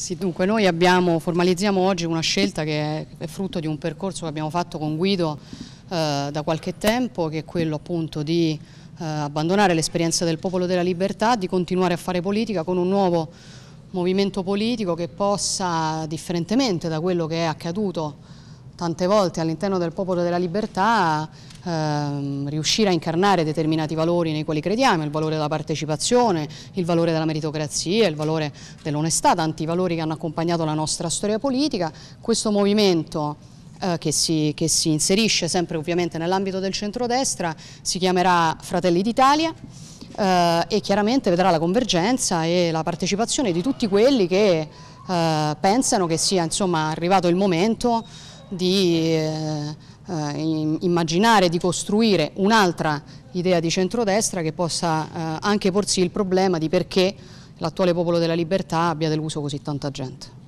Sì, dunque noi abbiamo, formalizziamo oggi una scelta che è frutto di un percorso che abbiamo fatto con Guido eh, da qualche tempo, che è quello appunto di eh, abbandonare l'esperienza del popolo della libertà, di continuare a fare politica con un nuovo movimento politico che possa, differentemente da quello che è accaduto tante volte all'interno del popolo della libertà ehm, riuscire a incarnare determinati valori nei quali crediamo, il valore della partecipazione, il valore della meritocrazia, il valore dell'onestà, tanti valori che hanno accompagnato la nostra storia politica. Questo movimento eh, che, si, che si inserisce sempre ovviamente nell'ambito del centrodestra si chiamerà Fratelli d'Italia. Uh, e chiaramente vedrà la convergenza e la partecipazione di tutti quelli che uh, pensano che sia insomma, arrivato il momento di eh, eh, immaginare, di costruire un'altra idea di centrodestra che possa eh, anche porsi il problema di perché l'attuale popolo della libertà abbia deluso così tanta gente.